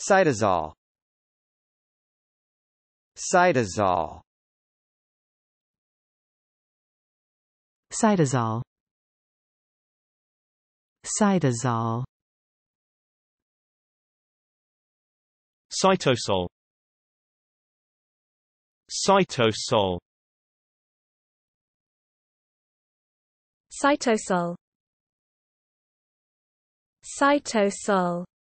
Cytosol Cytosol Cytosol Cytosol Cytosol Cytosol Cytosol Cytosol